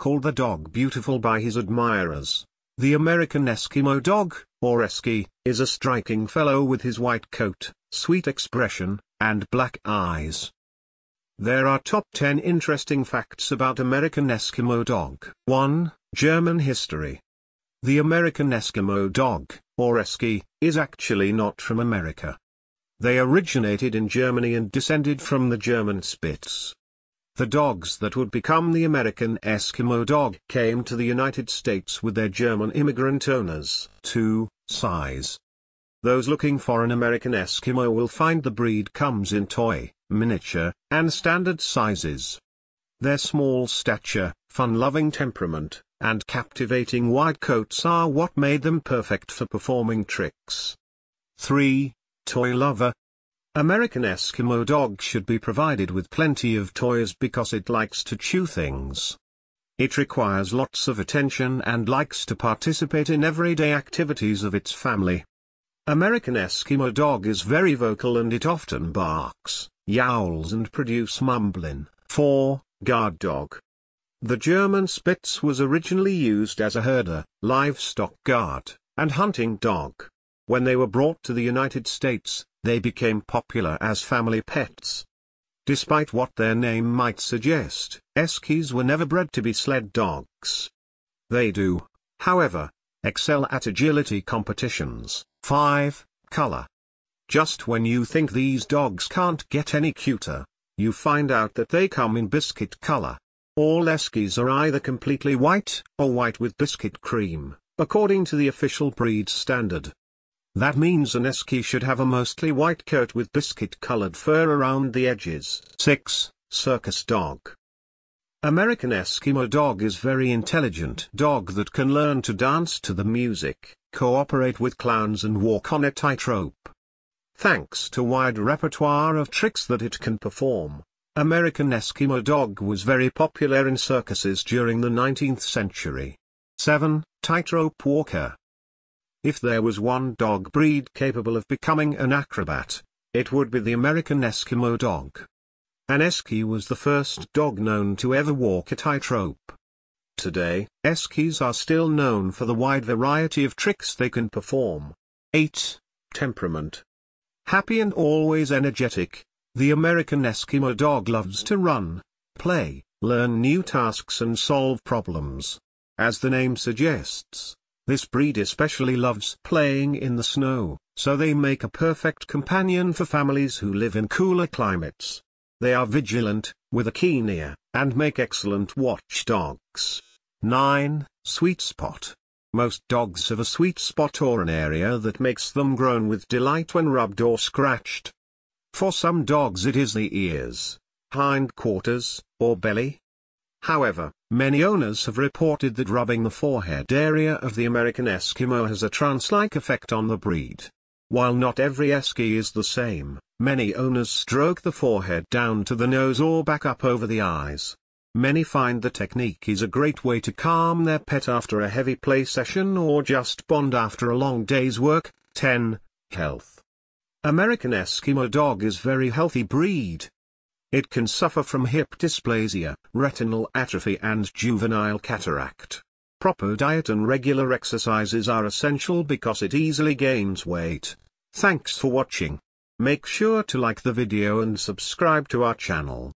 called the dog beautiful by his admirers. The American Eskimo dog, or Esky, is a striking fellow with his white coat, sweet expression, and black eyes. There are top 10 interesting facts about American Eskimo dog. 1. German history. The American Eskimo dog, or Esky, is actually not from America. They originated in Germany and descended from the German Spitz. The dogs that would become the American Eskimo dog came to the United States with their German immigrant owners. 2. Size. Those looking for an American Eskimo will find the breed comes in toy, miniature, and standard sizes. Their small stature, fun-loving temperament, and captivating white coats are what made them perfect for performing tricks. 3. Toy lover, American Eskimo dog should be provided with plenty of toys because it likes to chew things. It requires lots of attention and likes to participate in everyday activities of its family. American Eskimo dog is very vocal and it often barks, yowls and produce mumbling. 4. Guard dog. The German Spitz was originally used as a herder, livestock guard, and hunting dog. When they were brought to the United States, they became popular as family pets. Despite what their name might suggest, Eskies were never bred to be sled dogs. They do, however, excel at agility competitions. 5. Color. Just when you think these dogs can't get any cuter, you find out that they come in biscuit color. All Eskies are either completely white, or white with biscuit cream, according to the official breed standard. That means an Esky should have a mostly white coat with biscuit-colored fur around the edges. 6. Circus Dog American Eskimo dog is very intelligent dog that can learn to dance to the music, cooperate with clowns and walk on a tightrope. Thanks to wide repertoire of tricks that it can perform, American Eskimo dog was very popular in circuses during the 19th century. 7. Tightrope Walker if there was one dog breed capable of becoming an acrobat, it would be the American Eskimo dog. An Esky was the first dog known to ever walk a tightrope. Today, Eskies are still known for the wide variety of tricks they can perform. 8. Temperament. Happy and always energetic, the American Eskimo dog loves to run, play, learn new tasks and solve problems. As the name suggests, this breed especially loves playing in the snow, so they make a perfect companion for families who live in cooler climates. They are vigilant, with a keen ear, and make excellent watchdogs. 9. Sweet spot. Most dogs have a sweet spot or an area that makes them groan with delight when rubbed or scratched. For some dogs it is the ears, hind quarters, or belly. However, Many owners have reported that rubbing the forehead area of the American Eskimo has a trance-like effect on the breed. While not every Eskie is the same, many owners stroke the forehead down to the nose or back up over the eyes. Many find the technique is a great way to calm their pet after a heavy play session or just bond after a long day's work. 10. Health American Eskimo dog is very healthy breed, it can suffer from hip dysplasia, retinal atrophy and juvenile cataract. Proper diet and regular exercises are essential because it easily gains weight. Thanks for watching. Make sure to like the video and subscribe to our channel.